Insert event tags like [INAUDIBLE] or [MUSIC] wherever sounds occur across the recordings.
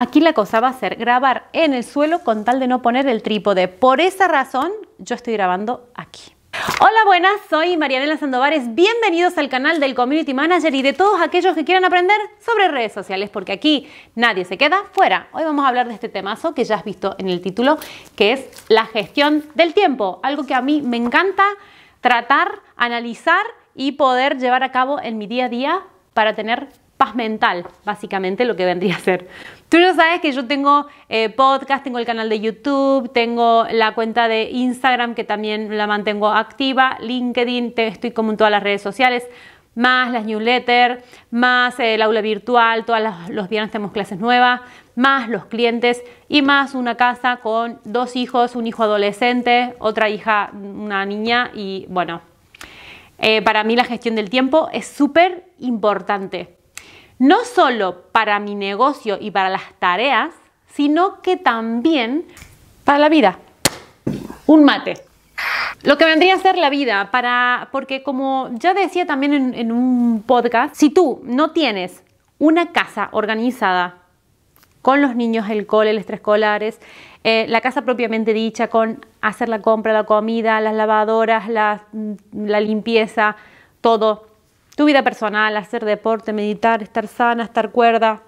Aquí la cosa va a ser grabar en el suelo con tal de no poner el trípode. Por esa razón yo estoy grabando aquí. Hola, buenas, soy Marianela Sandovares. Bienvenidos al canal del Community Manager y de todos aquellos que quieran aprender sobre redes sociales, porque aquí nadie se queda fuera. Hoy vamos a hablar de este temazo que ya has visto en el título, que es la gestión del tiempo, algo que a mí me encanta tratar, analizar y poder llevar a cabo en mi día a día para tener paz mental, básicamente lo que vendría a ser. Tú ya sabes que yo tengo eh, podcast, tengo el canal de YouTube, tengo la cuenta de Instagram que también la mantengo activa, LinkedIn, estoy como en todas las redes sociales, más las newsletters, más eh, el aula virtual, todos los viernes tenemos clases nuevas, más los clientes y más una casa con dos hijos, un hijo adolescente, otra hija, una niña y bueno, eh, para mí la gestión del tiempo es súper importante no solo para mi negocio y para las tareas, sino que también para la vida. Un mate. Lo que vendría a ser la vida, para, porque como ya decía también en, un podcast, si tú no tienes una casa organizada con los niños, el cole, el extracolares, eh, la casa propiamente dicha, con hacer la compra, la comida, las lavadoras, mm, la limpieza, todo, tu vida personal, hacer deporte, meditar, estar sana, estar cuerda,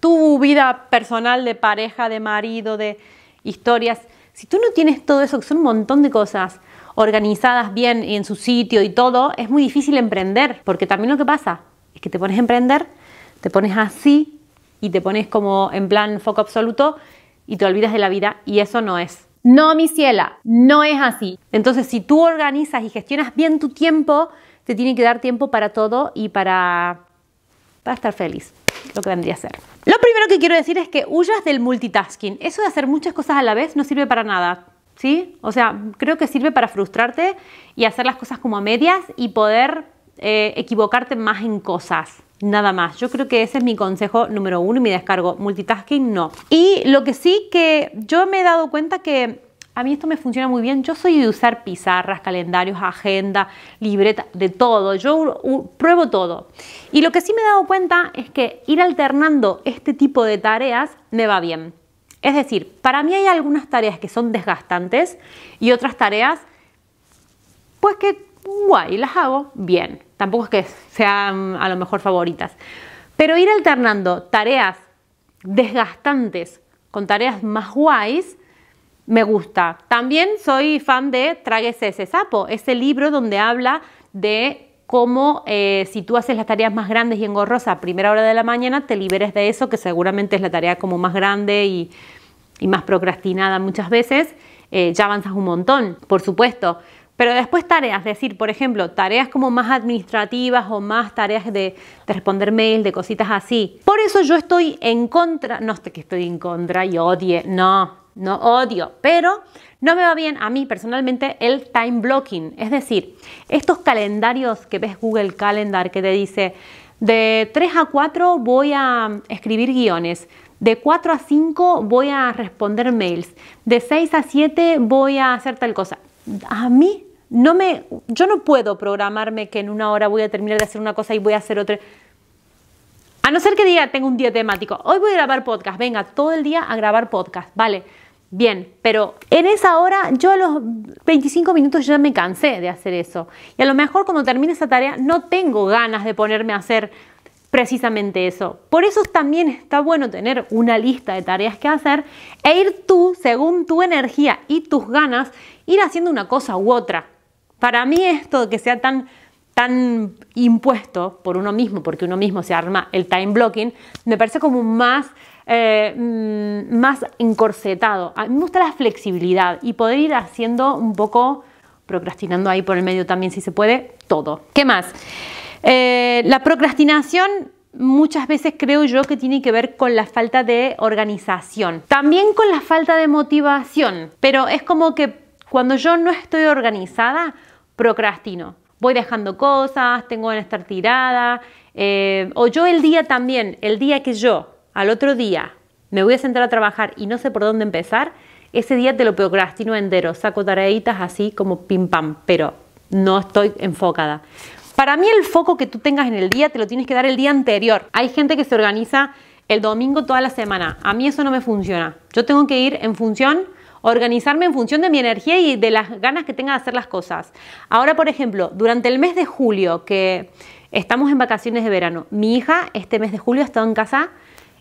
tu vida personal de pareja, de marido, de historias. Si tú no tienes todo eso, que son un montón de cosas organizadas bien y en su sitio y todo, es muy difícil emprender, porque también lo que pasa es que te pones a emprender, te pones así y te pones como en plan foco absoluto y te olvidas de la vida y eso no es. No, mi ciela, no es así. Entonces, si tú organizas y gestionas bien tu tiempo, te tiene que dar tiempo para todo y para, para estar feliz, lo que vendría a ser. Lo primero que quiero decir es que huyas del multitasking. Eso de hacer muchas cosas a la vez no sirve para nada. ¿Sí? O sea, creo que sirve para frustrarte y hacer las cosas como a medias y poder eh, equivocarte más en cosas. Nada más. Yo creo que ese es mi consejo número uno y mi descargo. Multitasking no. Y lo que sí que yo me he dado cuenta que a mí esto me funciona muy bien. Yo soy de usar pizarras, calendarios, agenda, libreta, de todo. Yo pruebo todo. Y lo que sí me he dado cuenta es que ir alternando este tipo de tareas me va bien. Es decir, para mí hay algunas tareas que son desgastantes y otras tareas, pues que guay, las hago bien. Tampoco es que sean a lo mejor favoritas. Pero ir alternando tareas desgastantes con tareas más guays me gusta. También soy fan de Tráguese ese sapo, ese libro donde habla de cómo eh, si tú haces las tareas más grandes y engorrosas a primera hora de la mañana, te liberes de eso, que seguramente es la tarea como más grande y, más procrastinada muchas veces, eh, ya avanzas un montón, por supuesto. Pero después tareas, es decir, por ejemplo, tareas como más administrativas o más tareas de, responder mail, de cositas así. Por eso yo estoy en contra, no sé que estoy en contra y odie, no, no odio, pero no me va bien a mí personalmente el time blocking, es decir, estos calendarios que ves Google Calendar que te dice de 3 a 4 voy a escribir guiones, de 4 a 5 voy a responder mails, de 6 a 7 voy a hacer tal cosa. A mí no me yo no puedo programarme que en una hora voy a terminar de hacer una cosa y voy a hacer otra. A no ser que diga, tengo un día temático, hoy voy a grabar podcast, venga, todo el día a grabar podcast, vale. Bien, pero en esa hora yo a los 25 minutos ya me cansé de hacer eso. Y a lo mejor cuando termine esa tarea no tengo ganas de ponerme a hacer precisamente eso. Por eso también está bueno tener una lista de tareas que hacer e ir tú, según tu energía y tus ganas, ir haciendo una cosa u otra. Para mí esto que sea tan tan impuesto por uno mismo, porque uno mismo se arma el time blocking, me parece como más eh, mm, más encorsetado. A mí me gusta la flexibilidad y poder ir haciendo un poco, procrastinando ahí por el medio también si se puede, todo. ¿Qué más? Eh, la procrastinación muchas veces creo yo que tiene que ver con la falta de organización, también con la falta de motivación, pero es como que cuando yo no estoy organizada, procrastino. Voy dejando cosas, tengo que estar tirada, eh, o yo el día también, el día que yo al otro día me voy a sentar a trabajar y no sé por dónde empezar, ese día te lo procrastino entero, saco tareitas así como pim pam, pero no estoy enfocada. Para mí el foco que tú tengas en el día te lo tienes que dar el día anterior. Hay gente que se organiza el domingo toda la semana. A mí eso no me funciona. Yo tengo que ir en función, organizarme en función de mi energía y de las ganas que tenga de hacer las cosas. Ahora, por ejemplo, durante el mes de julio, que estamos en vacaciones de verano, mi hija este mes de julio ha estado en casa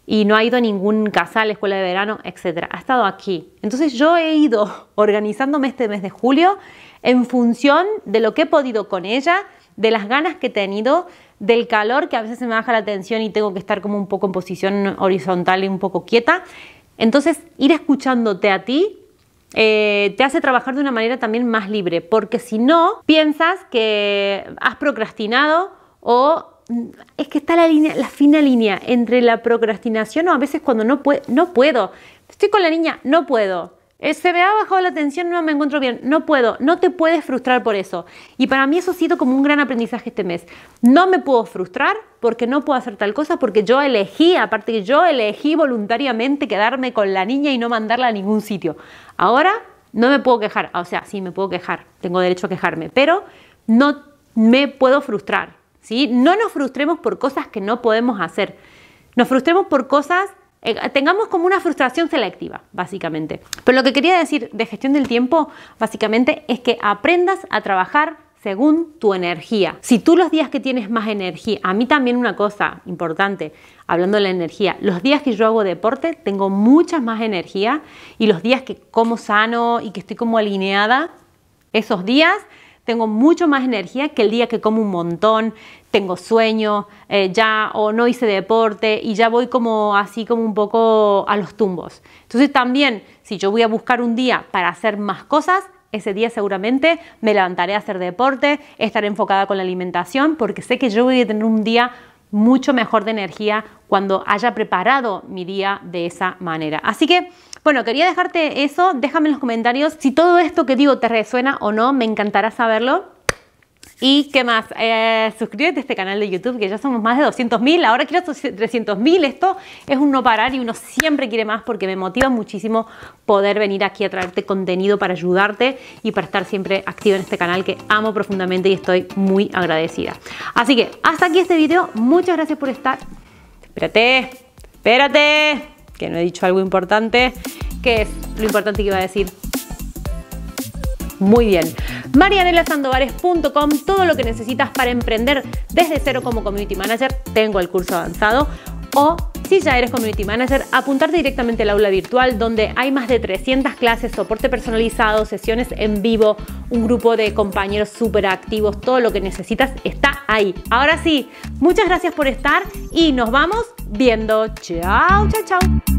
y no ha ido a ningún casal, escuela de verano, etc. Ha estado aquí. Entonces yo he ido [LAUGHS] organizándome este mes de julio en función de lo que he podido con ella, de las ganas que he tenido, del calor que a veces se me baja la tensión y tengo que estar como un poco en posición horizontal y un poco quieta. Entonces ir escuchándote a ti eh, te hace trabajar de una manera también más libre, porque si no, piensas que has procrastinado o es que está la, línea, la fina línea entre la procrastinación o a veces cuando no, no puedo. Estoy con la niña, no puedo. Eh, se me ha bajado la atención, no me encuentro bien, no puedo, no te puedes frustrar por eso. Y para mí eso ha sido como un gran aprendizaje este mes. No me puedo frustrar porque no puedo hacer tal cosa, porque yo elegí, aparte que yo elegí voluntariamente quedarme con la niña y no mandarla a ningún sitio. Ahora no me puedo quejar, o sea, sí, me puedo quejar, tengo derecho a quejarme, pero no me puedo frustrar. No nos frustremos por cosas que no podemos hacer. Nos frustremos por cosas, eh, tengamos como una frustración selectiva, básicamente. Pero lo que quería decir de gestión del tiempo, básicamente, es que aprendas a trabajar según tu energía. Si tú los días que tienes más energía, a mí también una cosa importante, hablando de la energía, los días que yo hago deporte tengo mucha más energía y los días que como sano y que estoy como alineada, esos días tengo mucho más energía que el día que como un montón, tengo sueño, eh, ya o no hice deporte y ya voy como así como un poco a los tumbos. Entonces también, si yo voy a buscar un día para hacer más cosas, ese día seguramente me levantaré a hacer deporte, estaré enfocada con la alimentación, porque sé que yo voy a tener un día mucho mejor de energía cuando haya preparado mi día de esa manera. Así que bueno, quería dejarte eso. Déjame en los comentarios si todo esto que digo te resuena o no. Me encantará saberlo. Y qué más, eh, suscríbete a este canal de YouTube, que ya somos más de 200.000, ahora quiero 300.000, esto es un no parar y uno siempre quiere más porque me motiva muchísimo poder venir aquí a traerte contenido para ayudarte y para estar siempre activo en este canal que amo profundamente y estoy muy agradecida. Así que hasta aquí este video, muchas gracias por estar. Espérate, espérate, que no he dicho algo importante que es lo importante que iba a decir. Muy bien. Marianelasandovares.com, todo lo que necesitas para emprender desde cero como community manager. Tengo el curso avanzado. O si ya eres community manager, apuntarte directamente al aula virtual donde hay más de 300 clases, soporte personalizado, sesiones en vivo, un grupo de compañeros súper activos, todo lo que necesitas está ahí. Ahora sí, muchas gracias por estar y nos vamos viendo. Chao, chao, chao.